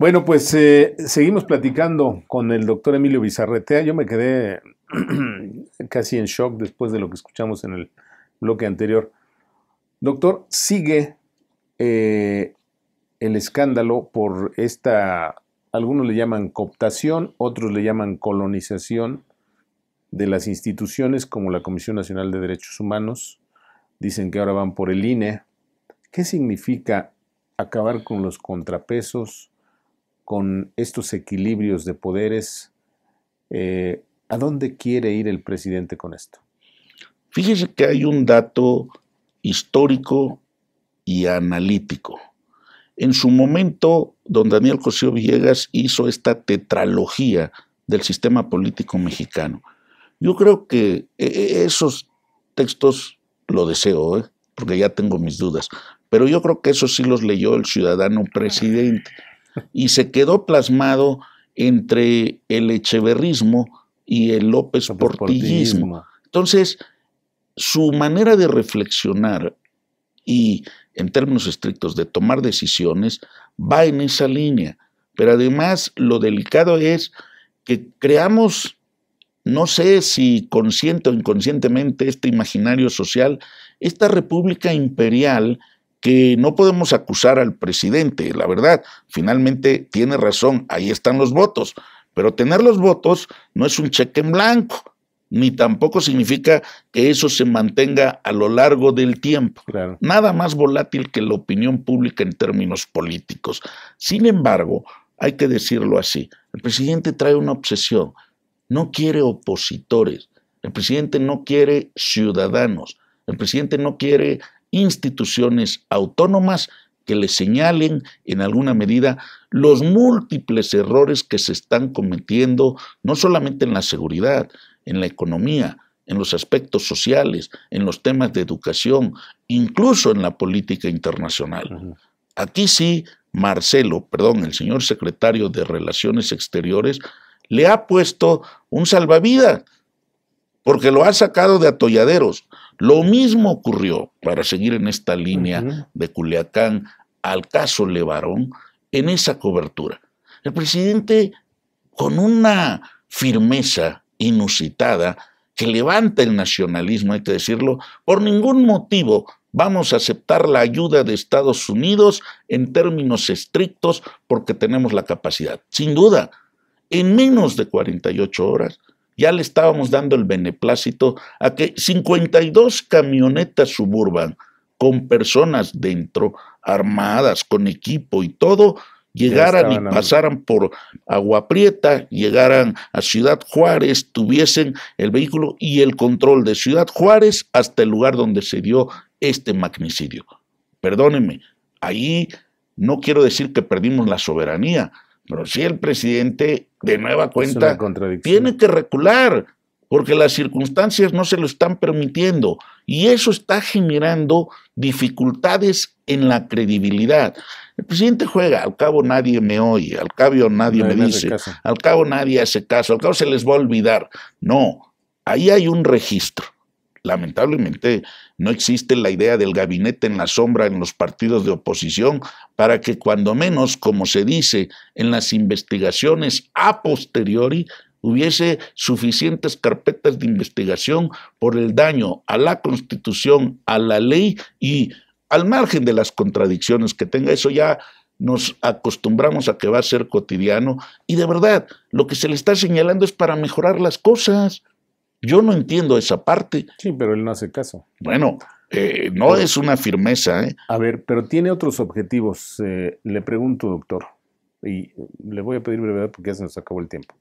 Bueno, pues eh, seguimos platicando con el doctor Emilio Bizarretea. Yo me quedé casi en shock después de lo que escuchamos en el bloque anterior. Doctor, sigue eh, el escándalo por esta, algunos le llaman cooptación, otros le llaman colonización de las instituciones como la Comisión Nacional de Derechos Humanos. Dicen que ahora van por el INE. ¿Qué significa acabar con los contrapesos? con estos equilibrios de poderes, eh, ¿a dónde quiere ir el presidente con esto? Fíjese que hay un dato histórico y analítico. En su momento, don Daniel José Villegas hizo esta tetralogía del sistema político mexicano. Yo creo que e, e, esos textos lo deseo, ¿eh? porque ya tengo mis dudas, pero yo creo que esos sí los leyó el ciudadano presidente y se quedó plasmado entre el echeverrismo y el López Portillismo. Entonces, su manera de reflexionar y, en términos estrictos, de tomar decisiones, va en esa línea. Pero además, lo delicado es que creamos, no sé si consciente o inconscientemente, este imaginario social, esta república imperial que no podemos acusar al presidente, la verdad, finalmente tiene razón, ahí están los votos, pero tener los votos no es un cheque en blanco, ni tampoco significa que eso se mantenga a lo largo del tiempo. Nada más volátil que la opinión pública en términos políticos. Sin embargo, hay que decirlo así, el presidente trae una obsesión, no quiere opositores, el presidente no quiere ciudadanos, el presidente no quiere instituciones autónomas que le señalen en alguna medida los múltiples errores que se están cometiendo, no solamente en la seguridad, en la economía, en los aspectos sociales, en los temas de educación, incluso en la política internacional. Aquí sí, Marcelo, perdón, el señor secretario de Relaciones Exteriores, le ha puesto un salvavidas, porque lo ha sacado de atolladeros, lo mismo ocurrió, para seguir en esta línea de Culiacán, al caso Levarón, en esa cobertura. El presidente, con una firmeza inusitada, que levanta el nacionalismo, hay que decirlo, por ningún motivo vamos a aceptar la ayuda de Estados Unidos en términos estrictos porque tenemos la capacidad. Sin duda, en menos de 48 horas, ya le estábamos dando el beneplácito a que 52 camionetas suburban con personas dentro, armadas, con equipo y todo, llegaran y pasaran por Agua Prieta, llegaran a Ciudad Juárez, tuviesen el vehículo y el control de Ciudad Juárez hasta el lugar donde se dio este magnicidio. Perdóneme, ahí no quiero decir que perdimos la soberanía, pero si el presidente, de nueva cuenta, tiene que recular, porque las circunstancias no se lo están permitiendo. Y eso está generando dificultades en la credibilidad. El presidente juega, al cabo nadie me oye, al cabo nadie me dice, al cabo nadie hace caso, al cabo se les va a olvidar. No, ahí hay un registro. Lamentablemente no existe la idea del gabinete en la sombra en los partidos de oposición para que cuando menos, como se dice en las investigaciones a posteriori, hubiese suficientes carpetas de investigación por el daño a la constitución, a la ley y al margen de las contradicciones que tenga, eso ya nos acostumbramos a que va a ser cotidiano y de verdad lo que se le está señalando es para mejorar las cosas. Yo no entiendo esa parte. Sí, pero él no hace caso. Bueno, eh, no es una firmeza. ¿eh? A ver, pero tiene otros objetivos. Eh, le pregunto, doctor, y le voy a pedir brevedad porque ya se nos acabó el tiempo.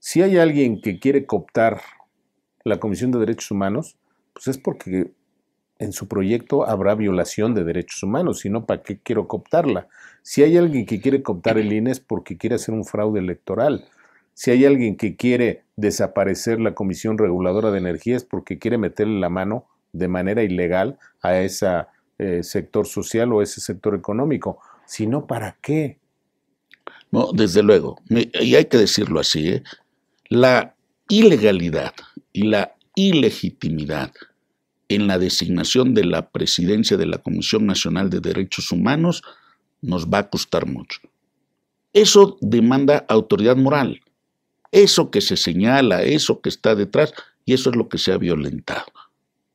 Si hay alguien que quiere cooptar la Comisión de Derechos Humanos, pues es porque en su proyecto habrá violación de derechos humanos, si no, ¿para qué quiero cooptarla? Si hay alguien que quiere cooptar el INE es porque quiere hacer un fraude electoral. Si hay alguien que quiere desaparecer la Comisión Reguladora de Energías porque quiere meterle la mano de manera ilegal a ese eh, sector social o ese sector económico. Si no, ¿para qué? No, desde luego. Y hay que decirlo así. ¿eh? La ilegalidad y la ilegitimidad en la designación de la presidencia de la Comisión Nacional de Derechos Humanos nos va a costar mucho. Eso demanda autoridad moral eso que se señala, eso que está detrás, y eso es lo que se ha violentado.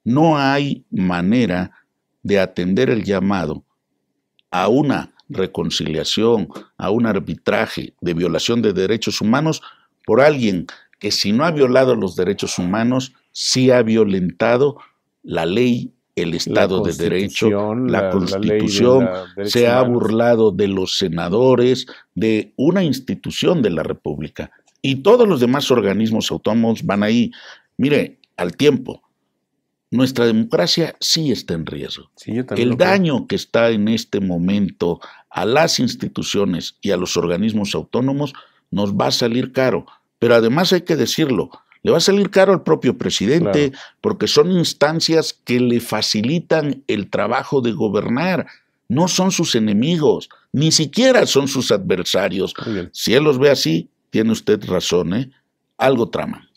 No hay manera de atender el llamado a una reconciliación, a un arbitraje de violación de derechos humanos por alguien que si no ha violado los derechos humanos, sí ha violentado la ley, el Estado de Derecho, la, Constitución, se ha burlado de los senadores, de una institución de la República. Y todos los demás organismos autónomos van ahí. Mire, al tiempo, nuestra democracia sí está en riesgo. el daño que está en este momento a las instituciones y a los organismos autónomos nos va a salir caro. Pero además hay que decirlo, le va a salir caro al propio presidente porque son instancias que le facilitan el trabajo de gobernar. No son sus enemigos, ni siquiera son sus adversarios. Si él los ve así, tiene usted razón, ¿eh? Algo trama.